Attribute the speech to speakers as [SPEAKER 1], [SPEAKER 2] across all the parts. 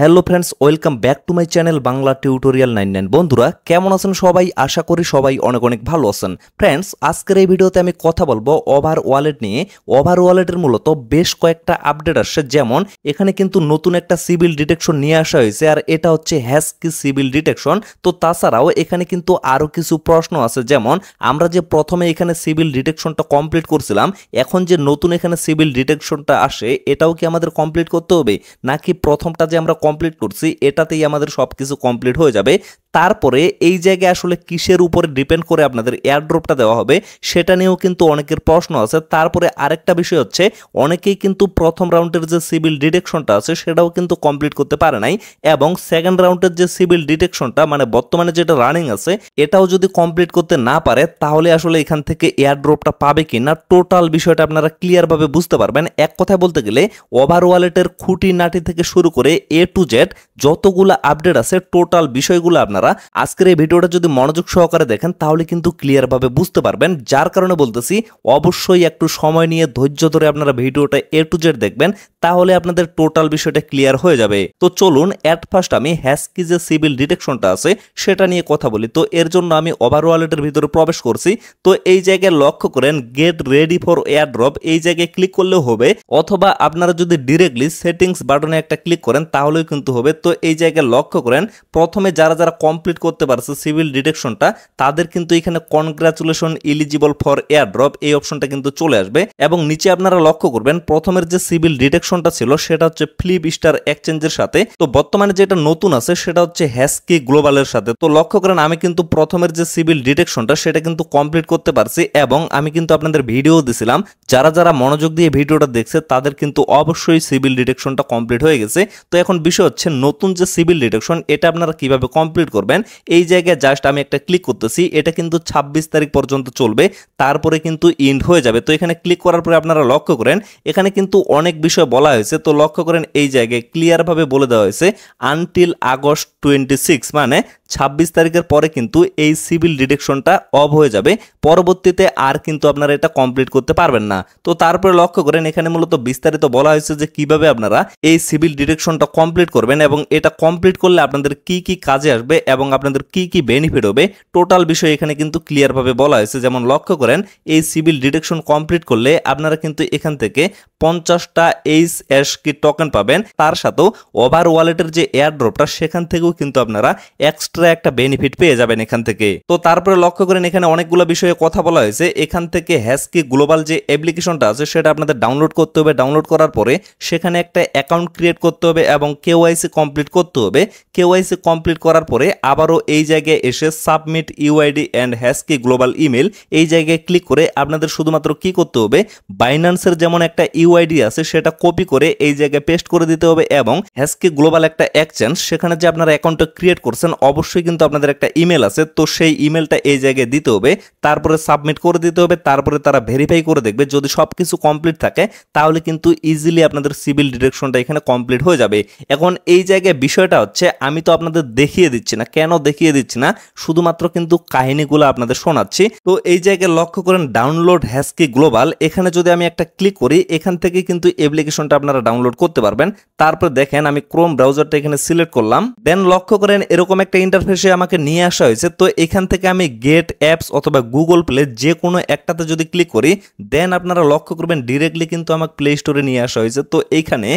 [SPEAKER 1] hello friends welcome back to my channel Bangla tutorial nine nine বন্ধুরা কেমন আছেন সবাই আশা করি সবাই অনেক অনেক ভালো আছেন ফ্রেন্ডস আজকের এই ভিডিওতে আমি কথা বলবো ওভার ওয়ালেট নিয়ে ওভার ওয়ালেটের মূলত বেশ কয়েকটা আপডেট আসছে যেমন এখানে কিন্তু নতুন একটা সিভিল ডিটেকশন নিয়ে আসা হয়েছে আর এটা হচ্ছে হ্যাসকি সিভিল ডিটেকশন তো তাছাড়াও এখানে কিন্তু আরও কিছু প্রশ্ন আছে যেমন আমরা যে প্রথমে এখানে সিভিল ডিটেকশনটা কমপ্লিট করছিলাম এখন যে নতুন এখানে সিভিল ডিটেকশনটা আসে এটাও কি আমাদের কমপ্লিট করতে হবে নাকি প্রথমটা যে আমরা কমপ্লিট করছি এটাতেই আমাদের সব কিছু কমপ্লিট হয়ে যাবে তারপরে এই জায়গায় আসলে কিসের উপরে ডিপেন্ড করে আপনাদের এয়ারড্রপটা দেওয়া হবে সেটা নিয়েও কিন্তু অনেকের প্রশ্ন আছে তারপরে আরেকটা বিষয় হচ্ছে অনেকেই কিন্তু প্রথম রাউন্ডের যে সিভিল ডিটেকশনটা আছে সেটাও কিন্তু কমপ্লিট করতে পারে নাই এবং সেকেন্ড রাউন্ডের যে সিভিল ডিটেকশনটা মানে বর্তমানে যেটা রানিং আছে এটাও যদি কমপ্লিট করতে না পারে তাহলে আসলে এখান থেকে এয়ারড্রপটা পাবে কি না টোটাল বিষয়টা আপনারা ক্লিয়ারভাবে বুঝতে পারবেন এক কথায় বলতে গেলে ওভার ওয়ালেটের খুঁটি নাটি থেকে শুরু করে এ টু জেড যতগুলো আপডেট আছে টোটাল বিষয়গুলো আপনারা আপনারা আজকের এই ভিডিওটা যদি মনোযোগ সহকারে দেখেন তাহলে কিন্তু ক্লিয়ারভাবে বুঝতে পারবেন যার কারণে বলতেছি অবশ্যই একটু সময় নিয়ে ধৈর্য ধরে আপনারা ভিডিওটা এ টু জেড দেখবেন তাহলে আপনাদের টোটাল বিষয়টা ক্লিয়ার হয়ে যাবে তো চলুন অ্যাট ফার্স্ট আমি হ্যাসকি যে সিভিল ডিটেকশনটা আছে সেটা নিয়ে কথা বলি তো এর জন্য আমি ওভার ওয়ালেটের ভিতরে প্রবেশ করছি তো এই জায়গায় লক্ষ্য করেন get ready for airdrop এই জায়গায় ক্লিক করলেও হবে অথবা আপনারা যদি ডিরেক্টলি সেটিংস বাটনে একটা ক্লিক করেন তাহলেও কিন্তু হবে তো এই জায়গায় লক্ষ্য করেন প্রথমে যারা যারা কমপ্লিট করতে পারছে সিভিল ডিটেকশনটা তাদের কিন্তু এখানে কনগ্রাচুলেশন এলিজিবল ফর এয়ারড্রপ এই অপশনটা কিন্তু চলে আসবে এবং নিচে আপনারা লক্ষ্য করবেন প্রথমের যে সিভিল ডিটেকশনটা ছিল সেটা হচ্ছে ফ্লিপ স্টার এক্সচেঞ্জের সাথে তো বর্তমানে যেটা নতুন আছে সেটা হচ্ছে হ্যাসকি গ্লোবালের সাথে তো লক্ষ্য করেন আমি কিন্তু প্রথমের যে সিভিল ডিটেকশনটা সেটা কিন্তু কমপ্লিট করতে পারছি এবং আমি কিন্তু আপনাদের ভিডিও দিছিলাম যারা যারা মনোযোগ দিয়ে ভিডিওটা দেখছে তাদের কিন্তু অবশ্যই সিভিল ডিটেকশনটা কমপ্লিট হয়ে গেছে তো এখন বিষয় হচ্ছে নতুন যে সিভিল ডিটেকশন এটা আপনারা কিভাবে কমপ্লিট করবেন এই জায়গায় জাস্ট আমি একটা ক্লিক করতেছি এটা কিন্তু ছাব্বিশ তারিখ পর্যন্ত চলবে তারপরে কিন্তু ইন্ড হয়ে যাবে তো এখানে ক্লিক করার পরে আপনারা লক্ষ্য করেন এখানে কিন্তু অনেক বিষয় বলা হয়েছে তো লক্ষ্য করেন এই জায়গায় ক্লিয়ারভাবে বলে দেওয়া হয়েছে আনটিল আগস্ট টোয়েন্টি সিক্স মানে ছাব্বিশ তারিখের পরে কিন্তু এই সিভিল ডিটেকশনটা অফ হয়ে যাবে পরবর্তীতে আর কিন্তু আপনারা এটা কমপ্লিট করতে পারবেন না তো তারপরে লক্ষ্য করেন এখানে মূলত বিস্তারিত বলা হয়েছে যে কিভাবে আপনারা এই সিভিল ডিটেকশনটা কমপ্লিট করবেন এবং এটা কমপ্লিট করলে আপনাদের কি কি কাজে আসবে এবং আপনাদের কি কি বেনিফিট হবে টোটাল বিষয় এখানে কিন্তু ক্লিয়ারভাবে বলা হয়েছে যেমন লক্ষ্য করেন এই সিভিল ডিটেকশন কমপ্লিট করলে আপনারা কিন্তু এখান থেকে পঞ্চাশটা এইচ এস কি টোকেন পাবেন তার সাথেও ওভার ওয়ালেটের যে ড্রপটা সেখান থেকেও কিন্তু আপনারা এক্সট্রা এক্সট্রা একটা বেনিফিট পেয়ে যাবেন এখান থেকে তো তারপরে লক্ষ্য করেন এখানে অনেকগুলো বিষয়ে কথা বলা হয়েছে এখান থেকে হ্যাসকি গ্লোবাল যে অ্যাপ্লিকেশনটা আছে সেটা আপনাদের ডাউনলোড করতে হবে ডাউনলোড করার পরে সেখানে একটা অ্যাকাউন্ট ক্রিয়েট করতে হবে এবং কেওয়াইসি কমপ্লিট করতে হবে কেওয়াইসি কমপ্লিট করার পরে আবারও এই জায়গায় এসে submit UID and husky global email এই জায়গায় ক্লিক করে আপনাদের শুধুমাত্র কি করতে হবে বাইন্যান্সের যেমন একটা ইউআইডি আছে সেটা কপি করে এই জায়গায় পেস্ট করে দিতে হবে এবং হ্যাসকি গ্লোবাল একটা এক্সচেঞ্জ সেখানে যে আপনারা অ্যাকাউন্টটা ক্রিয়েট করছেন অবশ্যই অবশ্যই কিন্তু আপনাদের একটা ইমেল আছে তো সেই ইমেলটা এই জায়গায় দিতে হবে তারপরে সাবমিট করে দিতে হবে তারপরে তারা ভেরিফাই করে দেখবে যদি সব কিছু কমপ্লিট থাকে তাহলে কিন্তু ইজিলি আপনাদের সিভিল ডিটেকশনটা এখানে কমপ্লিট হয়ে যাবে এখন এই জায়গায় বিষয়টা হচ্ছে আমি তো আপনাদের দেখিয়ে দিচ্ছি না কেন দেখিয়ে দিচ্ছি না শুধুমাত্র কিন্তু কাহিনীগুলো আপনাদের শোনাচ্ছি তো এই জায়গায় লক্ষ্য করেন ডাউনলোড হ্যাসকি গ্লোবাল এখানে যদি আমি একটা ক্লিক করি এখান থেকে কিন্তু অ্যাপ্লিকেশনটা আপনারা ডাউনলোড করতে পারবেন তারপরে দেখেন আমি ক্রোম ব্রাউজারটা এখানে সিলেক্ট করলাম দেন লক্ষ্য করেন এরকম একটা ইন্টারফেসে আমাকে নিয়ে আসা হয়েছে তো এখান থেকে আমি গেট অ্যাপস অথবা গুগল প্লে যে কোনো একটাতে যদি ক্লিক করি দেন আপনারা লক্ষ্য করবেন ডিরেক্টলি কিন্তু আমাকে প্লে স্টোরে নিয়ে আসা হয়েছে তো এইখানে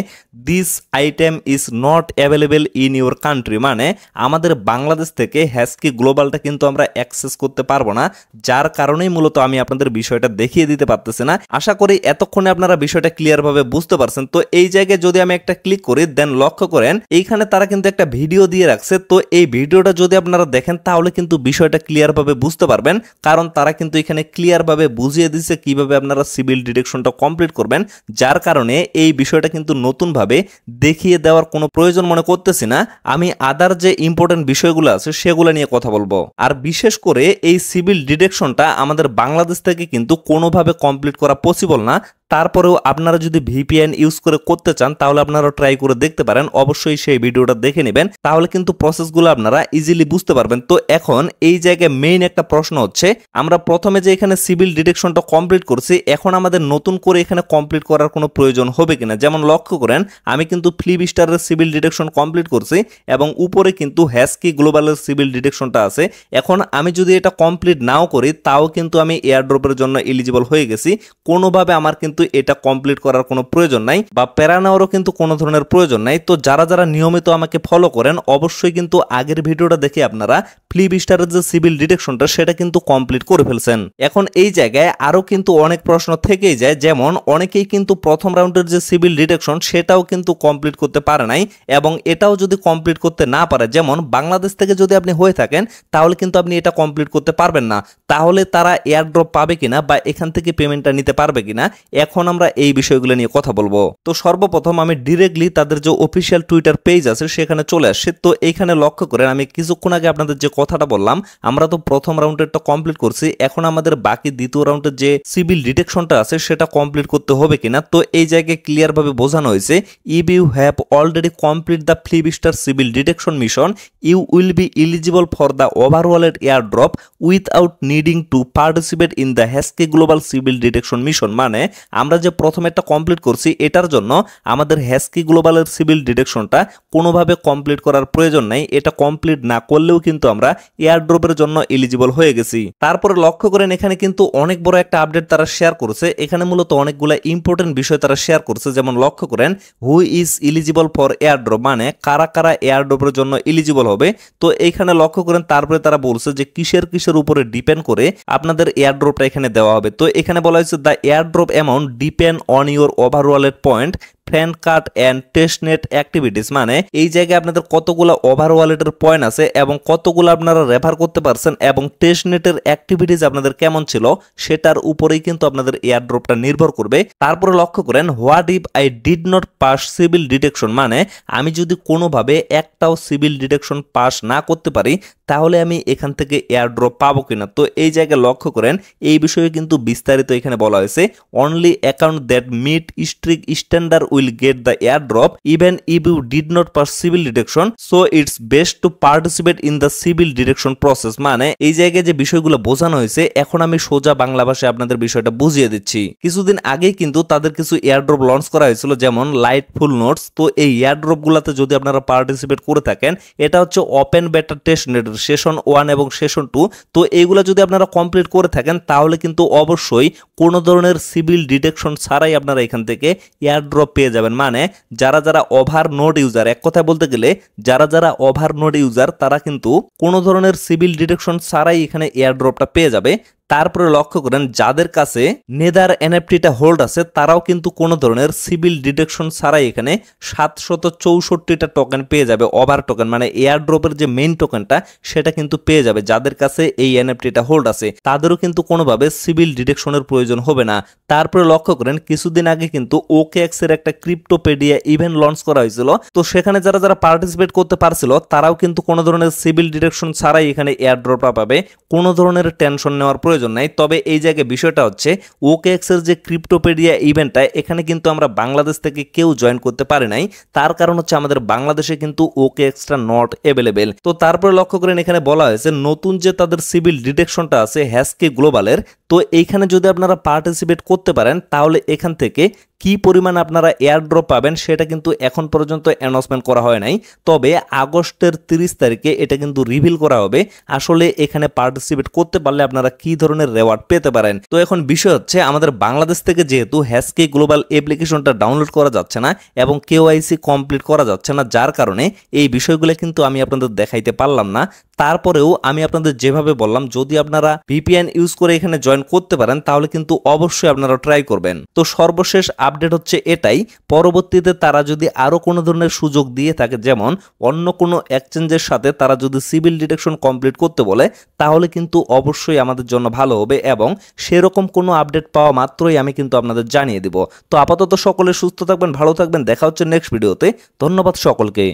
[SPEAKER 1] this item is not available in your country মানে আমাদের বাংলাদেশ থেকে হ্যাসকি গ্লোবালটা কিন্তু আমরা অ্যাক্সেস করতে পারবো না যার কারণেই মূলত আমি আপনাদের বিষয়টা দেখিয়ে দিতে পারতেছি না আশা করি এতক্ষণে আপনারা বিষয়টা ক্লিয়ারভাবে বুঝতে পারছেন তো এই জায়গায় যদি আমি একটা ক্লিক করি দেন লক্ষ্য করেন এইখানে তারা কিন্তু একটা ভিডিও দিয়ে রাখছে তো এই ভিডিওটা ভিডিওটা যদি আপনারা দেখেন তাহলে কিন্তু বিষয়টা ক্লিয়ারভাবে বুঝতে পারবেন কারণ তারা কিন্তু এখানে ক্লিয়ারভাবে বুঝিয়ে দিচ্ছে কিভাবে আপনারা সিভিল ডিটেকশনটা কমপ্লিট করবেন যার কারণে এই বিষয়টা কিন্তু নতুনভাবে দেখিয়ে দেওয়ার কোনো প্রয়োজন মনে করতেছি না আমি আদার যে ইম্পর্টেন্ট বিষয়গুলো আছে সেগুলো নিয়ে কথা বলবো আর বিশেষ করে এই সিভিল ডিটেকশনটা আমাদের বাংলাদেশ থেকে কিন্তু কোনোভাবে কমপ্লিট করা পসিবল না তারপরেও আপনারা যদি ভিপিএন ইউজ করে করতে চান তাহলে আপনারা ট্রাই করে দেখতে পারেন অবশ্যই সেই ভিডিওটা দেখে নেবেন তাহলে কিন্তু প্রসেসগুলো আপনারা ইজিলি বুঝতে পারবেন তো এখন এই জায়গায় মেইন একটা প্রশ্ন হচ্ছে আমরা প্রথমে যে এখানে সিভিল ডিটেকশনটা কমপ্লিট করছি এখন আমাদের নতুন করে এখানে কমপ্লিট করার কোনো প্রয়োজন হবে কিনা যেমন লক্ষ্য করেন আমি কিন্তু ফ্লিপ স্টারের সিভিল ডিটেকশন কমপ্লিট করছি এবং উপরে কিন্তু হ্যাসকি গ্লোবালের সিভিল ডিটেকশনটা আছে এখন আমি যদি এটা কমপ্লিট নাও করি তাও কিন্তু আমি এয়ারড্রপের জন্য এলিজিবল হয়ে গেছি কোনোভাবে আমার কিন্তু কিন্তু এটা কমপ্লিট করার কোনো প্রয়োজন নাই বা প্যারা নেওয়ারও কিন্তু কোনো ধরনের প্রয়োজন নাই তো যারা যারা নিয়মিত আমাকে ফলো করেন অবশ্যই কিন্তু আগের ভিডিওটা দেখে আপনারা ফ্লিপ স্টারের যে সিভিল ডিটেকশনটা সেটা কিন্তু কমপ্লিট করে ফেলছেন এখন এই জায়গায় আরও কিন্তু অনেক প্রশ্ন থেকেই যায় যেমন অনেকেই কিন্তু প্রথম রাউন্ডের যে সিভিল ডিটেকশন সেটাও কিন্তু কমপ্লিট করতে পারে নাই এবং এটাও যদি কমপ্লিট করতে না পারে যেমন বাংলাদেশ থেকে যদি আপনি হয়ে থাকেন তাহলে কিন্তু আপনি এটা কমপ্লিট করতে পারবেন না তাহলে তারা এয়ারড্রপ পাবে কিনা বা এখান থেকে পেমেন্টটা নিতে পারবে কিনা এখন আমরা এই বিষয়গুলো নিয়ে কথা বলবো তো সর্বপ্রথম আমি ডিরেক্টলি তাদের যে অফিসিয়াল টুইটার পেজ আছে সেখানে চলে আসছে তো এইখানে লক্ষ্য করেন আমি কিছুক্ষণ আগে আপনাদের যে কথাটা বললাম আমরা তো প্রথম রাউন্ডেরটা কমপ্লিট করছি এখন আমাদের বাকি দ্বিতীয় রাউন্ডের যে সিভিল ডিটেকশনটা আছে সেটা কমপ্লিট করতে হবে কিনা তো এই জায়গায় ক্লিয়ারভাবে বোঝানো হয়েছে if you have already complete the flip star Sybil detection mission you will be eligible for the ওভারওয়ালের airdrop without needing to participate in the husky global Sybil detection mission মানে আমরা যে প্রথমে একটা কমপ্লিট করছি এটার জন্য আমাদের হ্যাস্কি গ্লোবালের সিভিল ডিটেকশনটা কোনোভাবে কমপ্লিট করার প্রয়োজন নাই এটা কমপ্লিট না করলেও কিন্তু আমরা এয়ারড্রপের জন্য এলিজিবল হয়ে গেছি তারপরে লক্ষ্য করেন এখানে কিন্তু অনেক বড় একটা আপডেট তারা শেয়ার করেছে এখানে মূলত অনেকগুলো ইম্পর্টেন্ট বিষয় তারা শেয়ার করছে যেমন লক্ষ্য করেন who is eligible for airdrop মানে কারা কারা এয়ারড্রপের জন্য এলিজিবল হবে তো এখানে লক্ষ্য করেন তারপরে তারা বলছে যে কিসের কিসের উপরে ডিপেন্ড করে আপনাদের এয়ারড্রপটা এখানে দেওয়া হবে তো এখানে বলা হয়েছে the airdrop amount depend on your ওভারওয়ালের point fan card and testnet activities মানে এই জায়গায় আপনাদের কতগুলো ওভার ওয়ালেটের পয়েন্ট আছে এবং কতগুলো আপনারা রেফার করতে পারছেন এবং টেস্টনেটের অ্যাক্টিভিটিস আপনাদের কেমন ছিল সেটার উপরেই কিন্তু আপনাদের এয়ারড্রপটা নির্ভর করবে তারপরে লক্ষ্য করেন what if I did not pass Sybil detection মানে আমি যদি কোনোভাবে একটাও সিভিল ডিটেকশন পাস না করতে পারি তাহলে আমি এখান থেকে এয়ারড্রপ পাবো কিনা তো এই জায়গায় লক্ষ্য করেন এই বিষয়ে কিন্তু বিস্তারিত এখানে বলা হয়েছে only account that meet strict standard will get the airdrop even if you did not pass civil detection so it's best to participate in the civil detection process মানে এই জায়গায় যে বিষয়গুলো বোঝানো হয়েছে এখন আমি সোজা বাংলা ভাষায় আপনাদের বিষয়টা বুঝিয়ে দিচ্ছি কিছুদিন আগে কিন্তু তাদের কিছু এয়ারড্রপ লঞ্চ করা হয়েছিল যেমন লাইট ফুল নোটস তো এই এয়ারড্রপ গুলাতে যদি আপনারা পার্টিসিপেট করে থাকেন এটা হচ্ছে ওপেন বেটার টেস্ট নেটের সেশন ওয়ান এবং সেশন টু তো এইগুলো যদি আপনারা কমপ্লিট করে থাকেন তাহলে কিন্তু অবশ্যই কোনো ধরনের সিভিল ডিটেকশন ছাড়াই আপনারা এখান থেকে এয়ারড্রপ পেয়ে যাবেন মানে যারা যারা ওভার নোড ইউজার এক কথা বলতে গেলে যারা যারা ওভার নোড ইউজার তারা কিন্তু কোনো ধরনের সিভিল ডিটেকশন ছাড়াই এখানে এয়ারড্রপটা পেয়ে যাবে তারপরে লক্ষ্য করেন যাদের কাছে নেদার এনএফটিটা হোল্ড আছে তারাও কিন্তু কোনো ধরনের সিভিল ডিটেকশন ছাড়াই এখানে সাতশত চৌষট্টিটা টোকেন পেয়ে যাবে ওভার টোকেন মানে এয়ার ড্রপের যে মেইন টোকেনটা সেটা কিন্তু পেয়ে যাবে যাদের কাছে এই এনএফটিটা হোল্ড আছে তাদেরও কিন্তু কোনোভাবে সিভিল ডিটেকশনের প্রয়োজন হবে না তারপরে লক্ষ্য করেন কিছুদিন আগে কিন্তু ওকেএক্স এর একটা ক্রিপ্টোপেডিয়া ইভেন্ট লঞ্চ করা হয়েছিল তো সেখানে যারা যারা পার্টিসিপেট করতে পারছিল তারাও কিন্তু কোনো ধরনের সিভিল ডিটেকশন ছাড়াই এখানে এয়ার ড্রপটা পাবে কোনো ধরনের টেনশন নেওয়ার প্রয়োজন প্রয়োজন নাই তবে এই জায়গায় বিষয়টা হচ্ছে ওকেএক্সের যে ক্রিপ্টোপেডিয়া ইভেন্টটা এখানে কিন্তু আমরা বাংলাদেশ থেকে কেউ জয়েন করতে পারি নাই তার কারণ হচ্ছে আমাদের বাংলাদেশে কিন্তু ওকেএক্সটা নট অ্যাভেলেবেল তো তারপরে লক্ষ্য করেন এখানে বলা হয়েছে নতুন যে তাদের সিভিল ডিটেকশনটা আছে হ্যাসকে গ্লোবালের তো এইখানে যদি আপনারা পার্টিসিপেট করতে পারেন তাহলে এখান থেকে কি পরিমাণ আপনারা এয়ারড্রপ পাবেন সেটা কিন্তু এখন পর্যন্ত অ্যানাউন্সমেন্ট করা হয় নাই তবে আগস্টের তিরিশ তারিখে এটা কিন্তু রিভিল করা হবে আসলে এখানে পার্টিসিপেট করতে পারলে আপনারা কি ধরনের রেওয়ার্ড পেতে পারেন তো এখন বিষয় হচ্ছে আমাদের বাংলাদেশ থেকে যেহেতু হ্যাসকে গ্লোবাল অ্যাপ্লিকেশনটা ডাউনলোড করা যাচ্ছে না এবং কেওআইসি কমপ্লিট করা যাচ্ছে না যার কারণে এই বিষয়গুলো কিন্তু আমি আপনাদের দেখাইতে পারলাম না তারপরেও আমি আপনাদের যেভাবে বললাম যদি আপনারা ভিপিএন ইউজ করে এখানে জয়েন করতে পারেন তাহলে কিন্তু অবশ্যই আপনারা ট্রাই করবেন তো সর্বশেষ আপডেট হচ্ছে এটাই পরবর্তীতে তারা যদি আরও কোনো ধরনের সুযোগ দিয়ে থাকে যেমন অন্য কোনো এক্সচেঞ্জের সাথে তারা যদি সিভিল ডিটেকশন কমপ্লিট করতে বলে তাহলে কিন্তু অবশ্যই আমাদের জন্য ভালো হবে এবং সেরকম কোনো আপডেট পাওয়া মাত্রই আমি কিন্তু আপনাদের জানিয়ে দিব তো আপাতত সকলে সুস্থ থাকবেন ভালো থাকবেন দেখা হচ্ছে নেক্সট ভিডিওতে ধন্যবাদ সকলকে